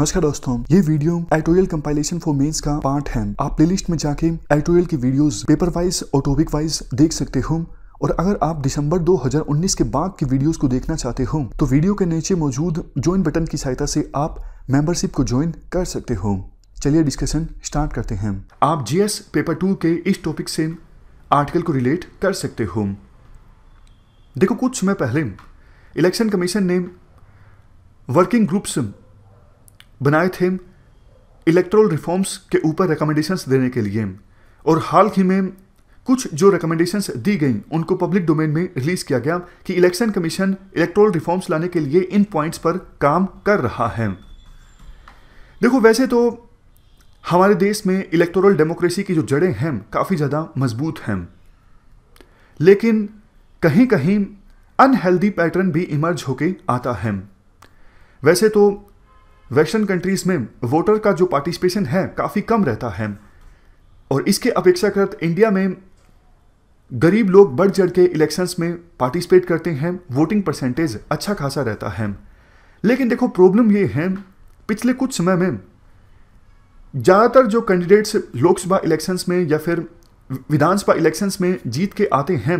नमस्कार दोस्तों ये video editorial compilation for mains का पार्ट है आप प्लेलिस्ट में जाके एटोरियल की वीडियोस पेपर वाइज और टॉपिक वाइज देख सकते हो और अगर आप दिसंबर 2019 के बाद की वीडियोस को देखना चाहते हो तो वीडियो के नीचे मौजूद ज्वाइन बटन की सहायता से आप मेंबरशिप को ज्वाइन कर सकते हो चलिए डिस्कशन स्टार्ट करते हैं आप जी पेपर टू के इस टॉपिक से आर्टिकल को रिलेट कर सकते हो देखो कुछ समय पहले इलेक्शन कमीशन ने वर्किंग ग्रुप्स बनाए थे इलेक्ट्रोल रिफॉर्म्स के ऊपर रिकमेंडेशंस देने के लिए और हाल ही में कुछ जो रिकमेंडेशंस दी गई उनको पब्लिक डोमेन में रिलीज किया गया कि इलेक्शन कमीशन इलेक्ट्रोल रिफॉर्म्स लाने के लिए इन पॉइंट्स पर काम कर रहा है देखो वैसे तो हमारे देश में इलेक्टोरल डेमोक्रेसी की जो जड़ें हैं काफ़ी ज़्यादा मजबूत हैं लेकिन कहीं कहीं अनहेल्दी पैटर्न भी इमर्ज होके आता है वैसे तो वेस्टर्न कंट्रीज में वोटर का जो पार्टिसिपेशन है काफ़ी कम रहता है और इसके अपेक्षाकृत इंडिया में गरीब लोग बढ़ चढ़ के इलेक्शंस में पार्टिसिपेट करते हैं वोटिंग परसेंटेज अच्छा खासा रहता है लेकिन देखो प्रॉब्लम ये है पिछले कुछ समय में ज़्यादातर जो कैंडिडेट्स लोकसभा इलेक्शंस में या फिर विधानसभा इलेक्शंस में जीत के आते हैं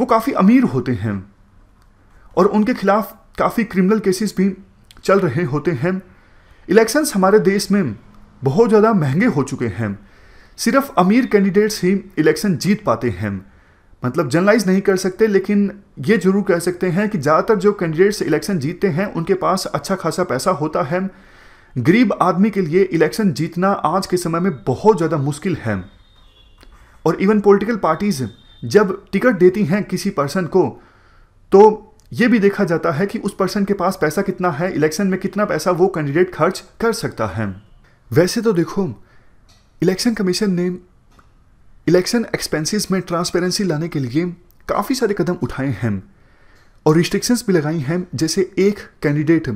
वो काफ़ी अमीर होते हैं और उनके खिलाफ काफ़ी क्रिमिनल केसेस भी चल रहे होते हैं इलेक्शंस हमारे देश में बहुत ज़्यादा महंगे हो चुके हैं सिर्फ अमीर कैंडिडेट्स ही इलेक्शन जीत पाते हैं मतलब जनरलाइज नहीं कर सकते लेकिन ये जरूर कह सकते हैं कि ज़्यादातर जो कैंडिडेट्स इलेक्शन जीतते हैं उनके पास अच्छा खासा पैसा होता है गरीब आदमी के लिए इलेक्शन जीतना आज के समय में बहुत ज़्यादा मुश्किल है और इवन पॉलिटिकल पार्टीज़ जब टिकट देती हैं किसी पर्सन को तो ये भी देखा जाता है कि उस पर्सन के पास पैसा कितना है इलेक्शन में कितना पैसा वो कैंडिडेट खर्च कर सकता है वैसे तो देखो इलेक्शन कमीशन ने इलेक्शन एक्सपेंसेस में ट्रांसपेरेंसी लाने के लिए काफ़ी सारे कदम उठाए हैं और रिस्ट्रिक्शंस भी लगाई हैं जैसे एक कैंडिडेट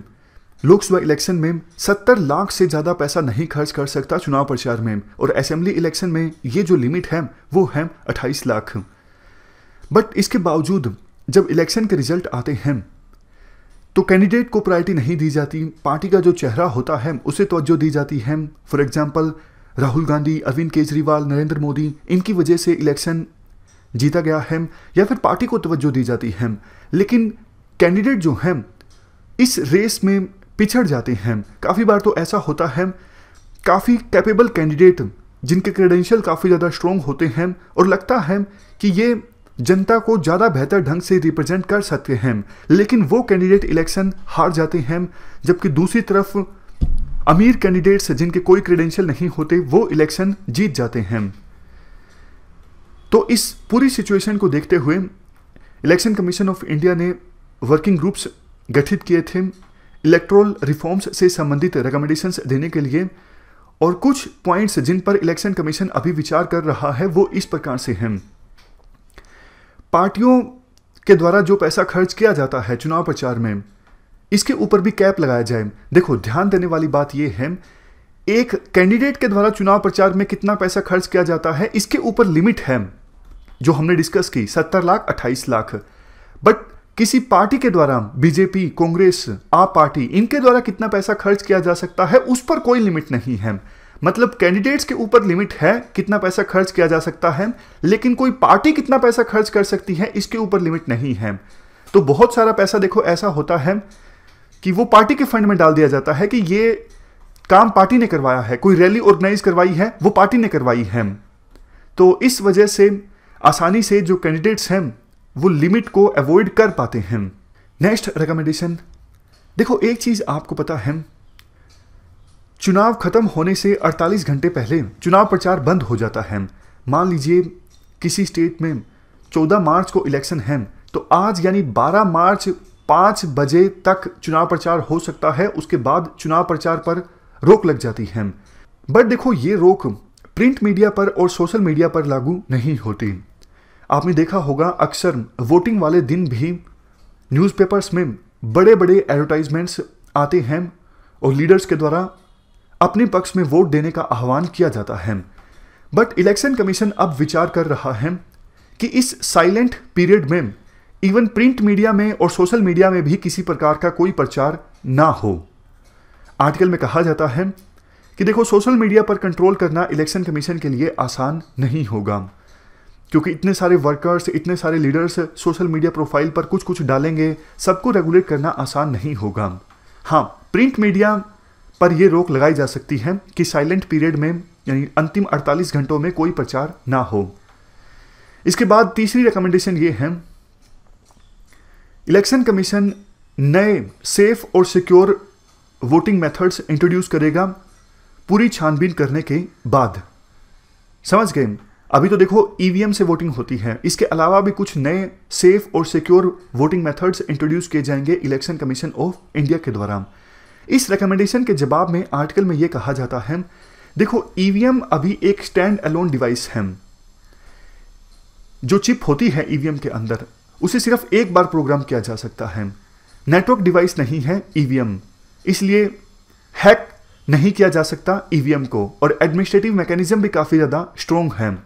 लोकसभा इलेक्शन में 70 लाख से ज़्यादा पैसा नहीं खर्च कर सकता चुनाव प्रचार में और असेंबली इलेक्शन में ये जो लिमिट है वो है 28 लाख बट इसके बावजूद जब इलेक्शन के रिजल्ट आते हैं तो कैंडिडेट को प्रायोरिटी नहीं दी जाती पार्टी का जो चेहरा होता है उसे तोज्जो दी जाती है फॉर एग्जाम्पल राहुल गांधी अरविंद केजरीवाल नरेंद्र मोदी इनकी वजह से इलेक्शन जीता गया है या फिर पार्टी को तवज्जो दी जाती है लेकिन कैंडिडेट जो हैं इस रेस में पिछड़ जाते हैं काफ़ी बार तो ऐसा होता है काफ़ी कैपेबल कैंडिडेट जिनके क्रेडेंशियल काफ़ी ज़्यादा स्ट्रॉन्ग होते हैं और लगता है कि ये जनता को ज़्यादा बेहतर ढंग से रिप्रेजेंट कर सकते हैं लेकिन वो कैंडिडेट इलेक्शन हार जाते हैं जबकि दूसरी तरफ अमीर कैंडिडेट्स जिनके कोई क्रेडेंशियल नहीं होते वो इलेक्शन जीत जाते हैं तो इस पूरी सिचुएशन को देखते हुए इलेक्शन कमीशन ऑफ इंडिया ने वर्किंग ग्रुप्स गठित किए थे इलेक्ट्रोल रिफॉर्म्स से संबंधित रिकमेंडेशन देने के लिए और कुछ पॉइंट्स जिन पर इलेक्शन कमीशन अभी विचार कर रहा है वो इस प्रकार से हैं पार्टियों के द्वारा जो पैसा खर्च किया जाता है चुनाव प्रचार में इसके ऊपर भी कैप लगाया जाए देखो ध्यान देने वाली बात यह है एक कैंडिडेट के द्वारा चुनाव प्रचार में कितना पैसा खर्च किया जाता है इसके ऊपर लिमिट है जो हमने डिस्कस की सत्तर लाख अट्ठाईस लाख बट किसी पार्टी के द्वारा बीजेपी कांग्रेस आप पार्टी इनके द्वारा कितना पैसा खर्च किया जा सकता है उस पर कोई लिमिट नहीं है मतलब कैंडिडेट्स के ऊपर लिमिट है कितना पैसा खर्च किया जा सकता है लेकिन कोई पार्टी कितना पैसा खर्च कर सकती है इसके ऊपर लिमिट नहीं है तो बहुत सारा पैसा देखो ऐसा होता है कि वो पार्टी के फंड में डाल दिया जाता है कि ये काम पार्टी ने करवाया है कोई रैली ऑर्गेनाइज करवाई है वो पार्टी ने करवाई है तो इस वजह से आसानी से जो कैंडिडेट्स हैं वो लिमिट को अवॉइड कर पाते हैं नेक्स्ट रिकमेंडेशन देखो एक चीज़ आपको पता है चुनाव खत्म होने से 48 घंटे पहले चुनाव प्रचार बंद हो जाता है मान लीजिए किसी स्टेट में 14 मार्च को इलेक्शन है तो आज यानी 12 मार्च 5 बजे तक चुनाव प्रचार हो सकता है उसके बाद चुनाव प्रचार पर रोक लग जाती है बट देखो ये रोक प्रिंट मीडिया पर और सोशल मीडिया पर लागू नहीं होती आपने देखा होगा अक्सर वोटिंग वाले दिन भी न्यूज़पेपर्स में बड़े बड़े एडवर्टाइजमेंट्स आते हैं और लीडर्स के द्वारा अपने पक्ष में वोट देने का आह्वान किया जाता है बट इलेक्शन कमीशन अब विचार कर रहा है कि इस साइलेंट पीरियड में इवन प्रिंट मीडिया में और सोशल मीडिया में भी किसी प्रकार का कोई प्रचार ना हो आर्टिकल में कहा जाता है कि देखो सोशल मीडिया पर कंट्रोल करना इलेक्शन कमीशन के लिए आसान नहीं होगा क्योंकि इतने सारे वर्कर्स इतने सारे लीडर्स सोशल मीडिया प्रोफाइल पर कुछ कुछ डालेंगे सबको रेगुलेट करना आसान नहीं होगा हाँ प्रिंट मीडिया पर यह रोक लगाई जा सकती है कि साइलेंट पीरियड में यानी अंतिम 48 घंटों में कोई प्रचार ना हो इसके बाद तीसरी रिकमेंडेशन ये है इलेक्शन कमीशन नए सेफ और सिक्योर वोटिंग मेथड्स इंट्रोड्यूस करेगा पूरी छानबीन करने के बाद समझ गए अभी तो देखो ईवीएम e से वोटिंग होती है इसके अलावा भी कुछ नए सेफ और सिक्योर वोटिंग मेथड्स इंट्रोड्यूस किए जाएंगे इलेक्शन कमीशन ऑफ इंडिया के द्वारा इस रिकमेंडेशन के जवाब में आर्टिकल में यह कहा जाता है देखो ईवीएम e अभी एक स्टैंड अलोन डिवाइस है जो चिप होती है ईवीएम e के अंदर उसे सिर्फ एक बार प्रोग्राम किया जा सकता है नेटवर्क डिवाइस नहीं है ईवीएम e इसलिए हैक नहीं किया जा सकता ईवीएम को और एडमिनिस्ट्रेटिव मैकेनिज्म भी काफ़ी ज़्यादा स्ट्रॉन्ग है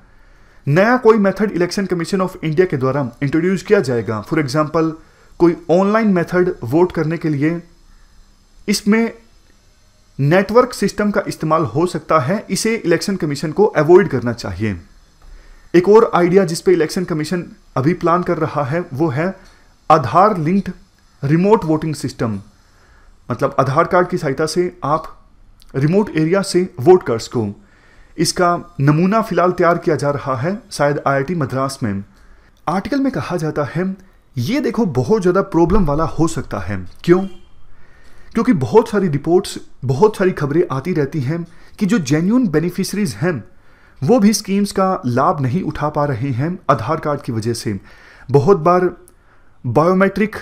नया कोई method election commission of India के द्वारा इंट्रोड्यूस किया जाएगा फॉर एग्जाम्पल कोई ऑनलाइन मेथड वोट करने के लिए इसमें नेटवर्क सिस्टम का इस्तेमाल हो सकता है इसे इलेक्शन कमीशन को अवॉइड करना चाहिए एक और आइडिया जिस पे इलेक्शन कमीशन अभी प्लान कर रहा है वो है Aadhaar linked remote voting system मतलब आधार कार्ड की सहायता से आप रिमोट एरिया से कर को इसका नमूना फिलहाल तैयार किया जा रहा है शायद आईआईटी मद्रास में आर्टिकल में कहा जाता है ये देखो बहुत ज़्यादा प्रॉब्लम वाला हो सकता है क्यों क्योंकि बहुत सारी रिपोर्ट्स बहुत सारी खबरें आती रहती हैं कि जो जेन्यून बेनिफिशरीज हैं वो भी स्कीम्स का लाभ नहीं उठा पा रहे हैं आधार कार्ड की वजह से बहुत बार बायोमेट्रिक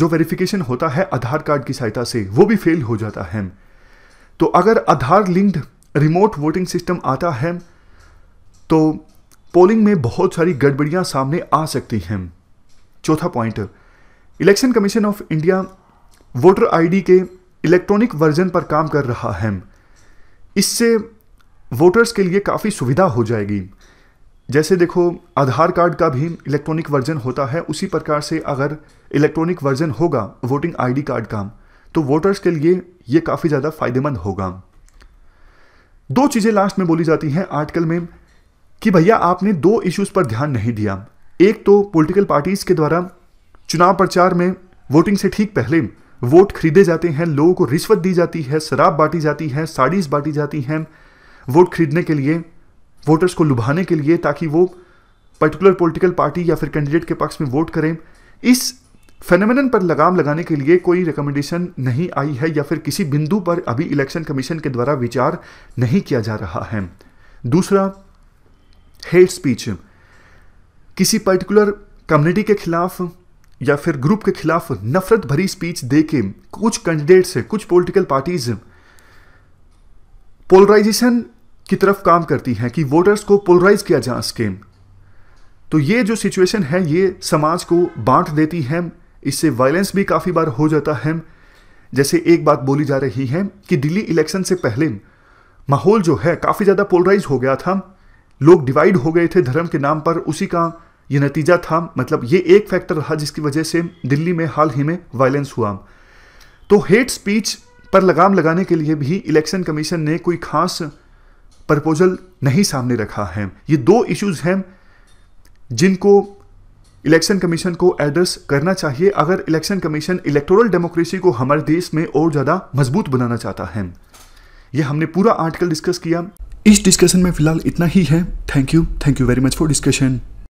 जो वेरिफिकेशन होता है आधार कार्ड की सहायता से वो भी फेल हो जाता है तो अगर Aadhaar linked remote voting system आता है तो पोलिंग में बहुत सारी गड़बड़ियां सामने आ सकती हैं चौथा point election commission of India voter ID के इलेक्ट्रॉनिक वर्जन पर काम कर रहा है इससे वोटर्स के लिए काफ़ी सुविधा हो जाएगी जैसे देखो आधार कार्ड का भी इलेक्ट्रॉनिक वर्जन होता है उसी प्रकार से अगर इलेक्ट्रॉनिक वर्जन होगा वोटिंग आईडी कार्ड का तो वोटर्स के लिए ये काफ़ी ज़्यादा फायदेमंद होगा दो चीज़ें लास्ट में बोली जाती हैं आर्टिकल में कि भैया आपने दो इश्यूज़ पर ध्यान नहीं दिया एक तो पॉलिटिकल पार्टीज़ के द्वारा चुनाव प्रचार में वोटिंग से ठीक पहले वोट खरीदे जाते हैं लोगों को रिश्वत दी जाती है शराब बांटी जाती है साड़ीज बांटी जाती हैं वोट खरीदने के लिए वोटर्स को लुभाने के लिए ताकि वो पर्टिकुलर पॉलिटिकल पार्टी या फिर कैंडिडेट के पक्ष में वोट करें इस फेनोमेनन पर लगाम लगाने के लिए कोई रिकमेंडेशन नहीं आई है या फिर किसी बिंदु पर अभी इलेक्शन कमीशन के द्वारा विचार नहीं किया जा रहा है दूसरा हेट स्पीच किसी पर्टिकुलर कम्युनिटी के खिलाफ या फिर ग्रुप के खिलाफ नफरत भरी स्पीच दे के कुछ कैंडिडेट्स हैं कुछ पॉलिटिकल पार्टीज पोलराइजेशन की तरफ काम करती हैं कि वोटर्स को पोलराइज किया जा सके तो ये जो सिचुएशन है ये समाज को बांट देती है इससे वायलेंस भी काफ़ी बार हो जाता है जैसे एक बात बोली जा रही है कि दिल्ली इलेक्शन से पहले माहौल जो है काफ़ी ज़्यादा पोलराइज हो गया था लोग डिवाइड हो गए थे धर्म के नाम पर उसी का ये नतीजा था मतलब ये एक फैक्टर रहा जिसकी वजह से दिल्ली में हाल ही में वायलेंस हुआ तो हेट स्पीच पर लगाम लगाने के लिए भी इलेक्शन कमीशन ने कोई खास प्रपोजल नहीं सामने रखा है ये दो इश्यूज हैं जिनको इलेक्शन कमीशन को एड्रेस करना चाहिए अगर इलेक्शन कमीशन इलेक्टोरल डेमोक्रेसी को हमारे देश में और ज़्यादा मजबूत बनाना चाहता है यह हमने पूरा आर्टिकल डिस्कस किया इस डिस्कशन में फिलहाल इतना ही है thank you thank you very much for discussion